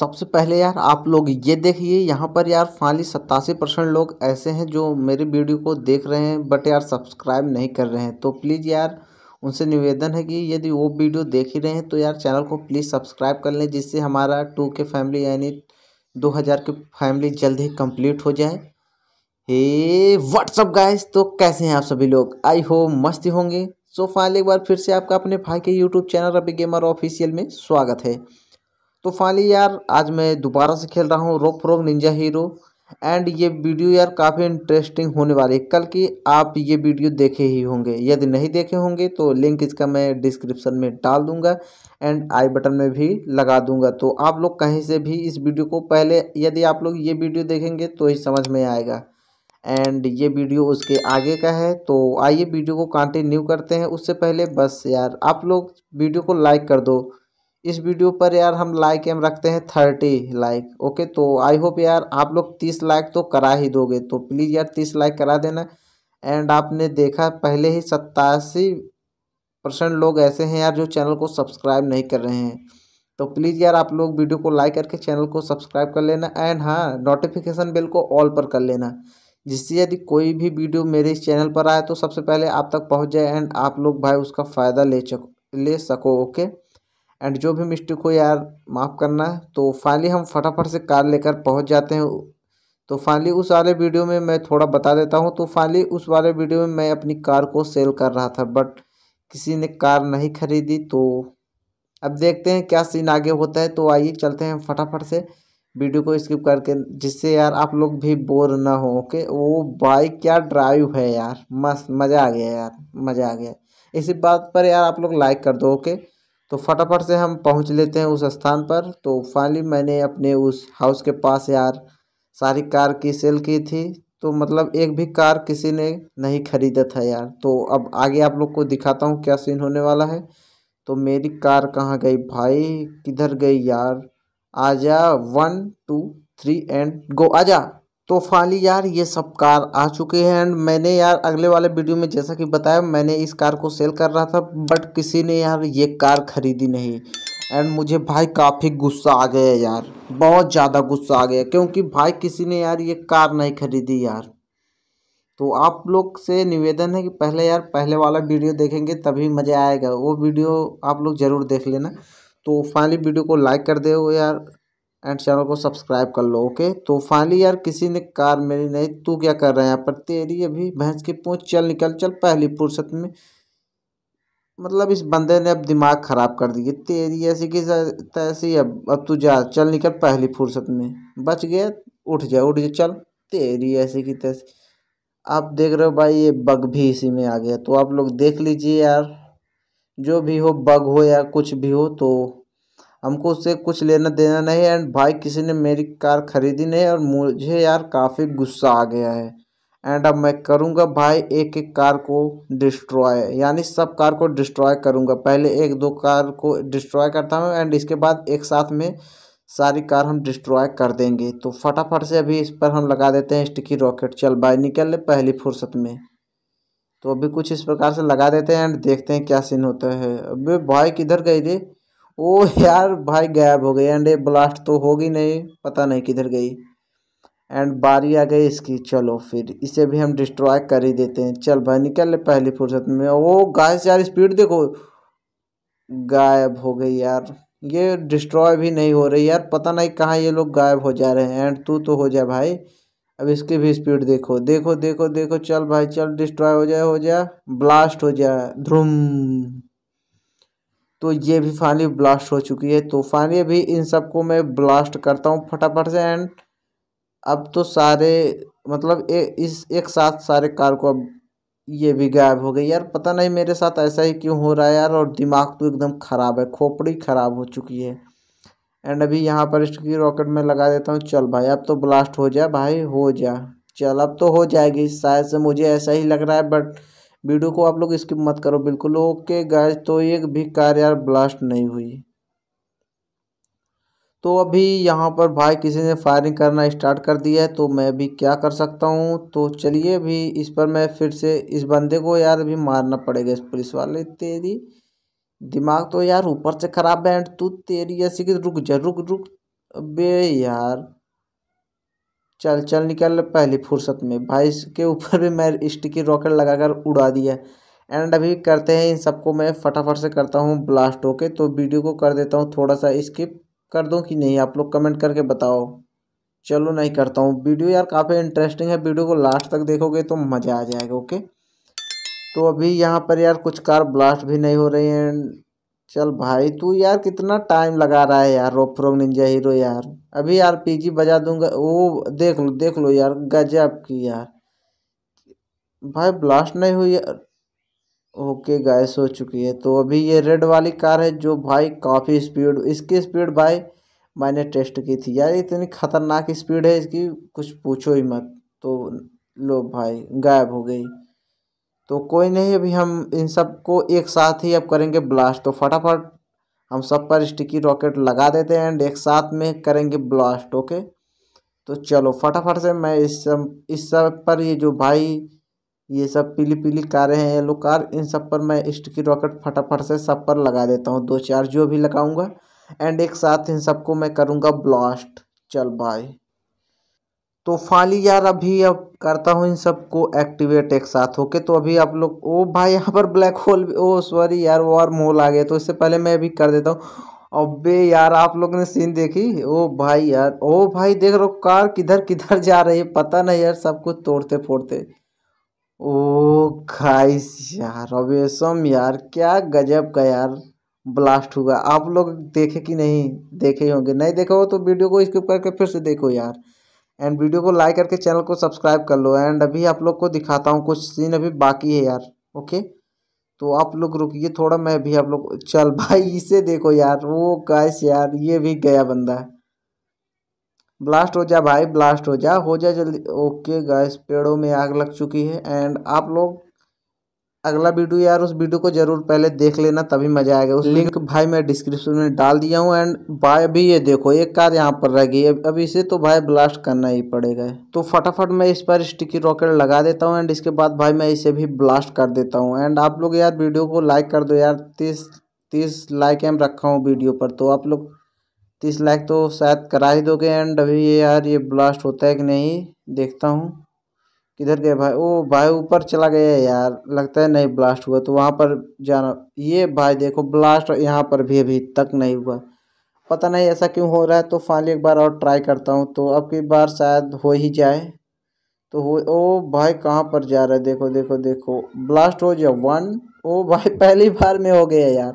सबसे पहले यार आप लोग ये देखिए यहाँ पर यार फाली सत्तासी परसेंट लोग ऐसे हैं जो मेरे वीडियो को देख रहे हैं बट यार सब्सक्राइब नहीं कर रहे हैं तो प्लीज़ यार उनसे निवेदन है कि यदि वो वीडियो देख ही रहे हैं तो यार चैनल को प्लीज़ सब्सक्राइब कर लें जिससे हमारा टू के फैमिली यानी दो हज़ार की फैमिली जल्द ही कंप्लीट हो जाए हे व्हाट्सअप गाइस तो कैसे हैं आप सभी लोग आई होप मस्ती होंगे सो फाइनली एक बार फिर से आपका अपने भाई के YouTube channel Rabi gamer official में स्वागत है तो फाइनली यार आज मैं दोबारा से खेल रहा हूँ Rope Frog Ninja Hero and ये वीडियो यार काफ़ी इंटरेस्टिंग होने वाली है कल की आप ये वीडियो देखे ही होंगे यदि नहीं देखे होंगे तो लिंक इसका मैं डिस्क्रिप्शन में डाल दूंगा एंड आई बटन में भी लगा दूंगा तो आप लोग कहीं से भी इस वीडियो को पहले यदि आप लोग ये वीडियो देखेंगे तो ही समझ में आएगा एंड ये वीडियो उसके आगे का है तो आइए वीडियो को कंटिन्यू करते हैं उससे पहले बस यार आप लोग वीडियो को लाइक कर दो इस वीडियो पर यार हम लाइक एम रखते हैं थर्टी लाइक ओके तो आई होप यार आप लोग तीस लाइक तो करा ही दोगे तो प्लीज़ यार तीस लाइक करा देना एंड आपने देखा पहले ही सत्तासी परसेंट लोग ऐसे हैं यार जो चैनल को सब्सक्राइब नहीं कर रहे हैं तो प्लीज़ यार आप लोग वीडियो को लाइक करके चैनल को सब्सक्राइब कर लेना एंड हाँ नोटिफिकेशन बिल को ऑल पर कर लेना जिससे यदि कोई भी वीडियो मेरे इस चैनल पर आए तो सबसे पहले आप तक पहुंच जाए एंड आप लोग भाई उसका फ़ायदा ले चको ले सको ओके एंड जो भी मिस्टेक हो यार माफ़ करना तो फाइनली हम फटाफट से कार लेकर पहुंच जाते हैं तो फाइनली उस वाले वीडियो में मैं थोड़ा बता देता हूं तो फाइनली उस वाले वीडियो में मैं अपनी कार को सेल कर रहा था बट किसी ने कार नहीं खरीदी तो अब देखते हैं क्या सीन आगे होता है तो आइए चलते हैं फटाफट से वीडियो को स्किप करके जिससे यार आप लोग भी बोर ना हो ओके वो बाइक क्या ड्राइव है यार मस्त मज़ा आ गया यार मज़ा आ गया इसी बात पर यार आप लोग लाइक कर दो ओके तो फटाफट से हम पहुंच लेते हैं उस स्थान पर तो फाइनली मैंने अपने उस हाउस के पास यार सारी कार की सेल की थी तो मतलब एक भी कार किसी ने नहीं ख़रीदा था यार तो अब आगे आप लोग को दिखाता हूँ क्या सीन होने वाला है तो मेरी कार कहाँ गई भाई किधर गई यार आजा one two three and go आजा तो फाली यार ये सब कार आ चुके हैं एंड मैंने यार अगले वाले वीडियो में जैसा कि बताया मैंने इस कार को सेल कर रहा था बट किसी ने यार ये कार खरीदी नहीं एंड मुझे भाई काफ़ी गुस्सा आ गया यार बहुत ज़्यादा गुस्सा आ गया क्योंकि भाई किसी ने यार ये कार नहीं खरीदी यार तो आप लोग से निवेदन है कि पहले यार पहले वाला वीडियो देखेंगे तभी मज़ा आएगा वो वीडियो आप लोग ज़रूर देख लेना तो फाइनली वीडियो को लाइक कर दे यार एंड चैनल को सब्सक्राइब कर लो ओके तो फाइनली यार किसी ने कार मेरी नहीं तू क्या कर रहा है यहाँ पर तेरी अभी भैंस की पूछ चल निकल चल पहली फुर्सत में मतलब इस बंदे ने अब दिमाग ख़राब कर दिए तेरी ऐसी कि तैसी अब अब तू जा चल निकल पहली फुर्सत में बच गया उठ जा उठ जा चल तेरी ऐसी की तैसी आप देख रहे हो भाई ये बग भी इसी में आ गया तो आप लोग देख लीजिए यार जो भी हो बग हो या कुछ भी हो तो हमको उससे कुछ लेना देना नहीं है एंड भाई किसी ने मेरी कार खरीदी नहीं और मुझे यार काफ़ी गुस्सा आ गया है एंड अब मैं करूँगा भाई एक एक कार को डिस्ट्रॉय यानी सब कार को डिस्ट्रॉय करूँगा पहले एक दो कार को डिस्ट्रॉय करता हूँ एंड इसके बाद एक साथ में सारी कार हम डिस्ट्रॉय कर देंगे तो फटाफट से अभी इस पर हम लगा देते हैं स्टिकी रॉकेट चल भाई निकल ले पहली फुर्सत में तो अभी कुछ इस प्रकार से लगा देते हैं एंड देखते हैं क्या सीन होता है अभी भाई किधर गई थे वो यार भाई गायब हो गई एंड ये ब्लास्ट तो होगी नहीं पता नहीं किधर गई एंड बारी आ गई इसकी चलो फिर इसे भी हम डिस्ट्रॉय कर ही देते हैं चल भाई निकल ले पहली फुर्सत में वो गाय से यार स्पीड देखो गायब हो गई यार ये डिस्ट्रॉय भी नहीं हो रही यार पता नहीं कहाँ ये लोग गायब हो जा रहे हैं एंड तू तो हो जा भाई अब इसकी भी स्पीड देखो देखो देखो देखो चल भाई चल डिस्ट्रॉय हो जाए हो जाए ब्लास्ट हो जाए ध्रुम तो ये भी फाइनली ब्लास्ट हो चुकी है तो फाइनली अभी इन सबको मैं ब्लास्ट करता हूँ फटाफट से एंड अब तो सारे मतलब ए, इस एक साथ सारे कार को अब ये भी गायब हो गई यार पता नहीं मेरे साथ ऐसा ही क्यों हो रहा है यार और दिमाग तो एकदम ख़राब है खोपड़ी ख़राब हो चुकी है एंड अभी यहाँ पर इसकी रॉकेट में लगा देता हूँ चल भाई अब तो ब्लास्ट हो जाए भाई हो जा चल अब तो हो जाएगी शायद से मुझे ऐसा ही लग रहा है बट वीडियो को आप लोग स्किप मत करो बिल्कुल ओके गाइस तो एक भी कार यार ब्लास्ट नहीं हुई तो अभी यहाँ पर भाई किसी ने फायरिंग करना स्टार्ट कर दिया है तो मैं भी क्या कर सकता हूँ तो चलिए भी इस पर मैं फिर से इस बंदे को यार अभी मारना पड़ेगा इस पुलिस वाले तेरी दिमाग तो यार ऊपर से ख़राब है एंड तू तेरी ऐसी कि रुक जा रुक रुक बे यार चल चल निकल पहली फुर्सत में भाई इसके ऊपर भी मैं स्टिकी रॉकेट लगाकर उड़ा दिया एंड अभी करते हैं इन सबको मैं फटाफट से करता हूँ ब्लास्ट होके तो वीडियो को कर देता हूँ थोड़ा सा स्किप कर दूँ कि नहीं आप लोग कमेंट करके बताओ चलो नहीं करता हूँ वीडियो यार काफ़ी इंटरेस्टिंग है वीडियो को लास्ट तक देखोगे तो मज़ा आ जाएगा ओके तो अभी यहाँ पर यार कुछ कार ब्लास्ट भी नहीं हो रही हैं चल भाई तू यार कितना टाइम लगा रहा है यार रोप रोम निंजा हीरो यार अभी यार पीजी बजा दूंगा वो देख लो देख लो यार गजब की यार भाई ब्लास्ट नहीं हुई यार ओके गैस हो चुकी है तो अभी ये रेड वाली कार है जो भाई काफ़ी स्पीड इसकी स्पीड भाई मैंने टेस्ट की थी यार इतनी ख़तरनाक स्पीड है इसकी कुछ पूछो ही मत तो लो भाई गायब हो गई तो कोई नहीं अभी हम इन सबको एक साथ ही अब करेंगे ब्लास्ट तो फटाफट हम सब पर स्टिकी रॉकेट लगा देते हैं एंड एक साथ में करेंगे ब्लास्ट ओके तो चलो फटाफट से मैं इस सब इस सब पर ये जो भाई ये सब पीली पीली कारें हैं येलो कार इन सब पर मैं स्टिकी रॉकेट फटाफट से सब पर लगा देता हूँ दो चार जो भी लगाऊँगा एंड एक साथ इन सबको मैं करूँगा ब्लास्ट चल भाई तो फाली यार अभी अब करता हूँ इन सबको एक्टिवेट एक साथ होके तो अभी आप लोग ओ भाई यहाँ पर ब्लैक होल भी ओ सॉरी यार वो और मोल आ गया तो इससे पहले मैं अभी कर देता हूँ अबे यार आप लोग ने सीन देखी ओ भाई यार ओ भाई देख रहे कार किधर किधर जा रही है पता नहीं यार सब कुछ तोड़ते फोड़ते ओ खाइस यार अवेशम यार क्या गजब का यार ब्लास्ट हुआ आप लोग देखे कि नहीं देखे होंगे नहीं देखे हो तो वीडियो को स्किप करके फिर से देखो यार एंड वीडियो को लाइक करके चैनल को सब्सक्राइब कर लो एंड अभी आप लोग को दिखाता हूँ कुछ सीन अभी बाकी है यार ओके तो आप लोग रुकिए थोड़ा मैं भी आप लोग चल भाई इसे देखो यार वो कैश यार ये भी गया बंदा है ब्लास्ट हो जा भाई ब्लास्ट हो जा हो जा जल्दी ओके गैस पेड़ों में आग लग चुकी है एंड आप लोग अगला वीडियो यार उस वीडियो को जरूर पहले देख लेना तभी मजा आएगा उस लिंक भाई मैं डिस्क्रिप्शन में डाल दिया हूँ एंड भाई अभी ये देखो एक कार यहाँ पर रह गई अब इसे तो भाई ब्लास्ट करना ही पड़ेगा तो फटाफट मैं इस पर स्टिकी रॉकेट लगा देता हूँ एंड इसके बाद भाई मैं इसे भी ब्लास्ट कर देता हूँ एंड आप लोग यार वीडियो को लाइक कर दो यार तीस तीस लाइक एम रखा हूँ वीडियो पर तो आप लोग तीस लाइक तो शायद करा ही दोगे एंड अभी ये यार ये ब्लास्ट होता है कि नहीं देखता हूँ किधर गए भाई ओ भाई ऊपर चला गया यार लगता है नहीं ब्लास्ट हुआ तो वहाँ पर जाना ये भाई देखो ब्लास्ट यहाँ पर भी अभी तक नहीं हुआ पता नहीं ऐसा क्यों हो रहा है तो फाइनली एक बार और ट्राई करता हूँ तो अब की बार शायद हो ही जाए तो हो ओ भाई कहाँ पर जा रहा है देखो देखो देखो ब्लास्ट हो जाए वन ओ भाई पहली बार में हो गया यार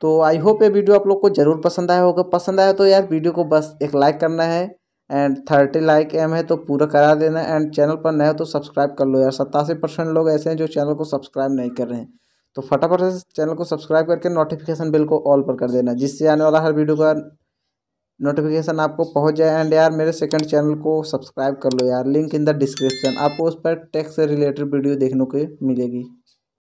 तो आई होप ये वीडियो आप लोग को ज़रूर पसंद आया होगा पसंद आया तो यार वीडियो को बस एक लाइक करना है एंड थर्टी लाइक एम है तो पूरा करा देना एंड चैनल पर नए हो तो सब्सक्राइब कर लो यार सत्तासी परसेंट लोग ऐसे हैं जो चैनल को सब्सक्राइब नहीं कर रहे हैं तो फटाफट से चैनल को सब्सक्राइब करके नोटिफिकेशन बिल को ऑल पर कर देना जिससे आने वाला हर वीडियो का नोटिफिकेशन आपको पहुंच जाए एंड यार मेरे सेकंड चैनल को सब्सक्राइब कर लो यार लिंक इन द डिस्क्रिप्शन आपको उस पर टेक्स से रिलेटेड वीडियो देखने को मिलेगी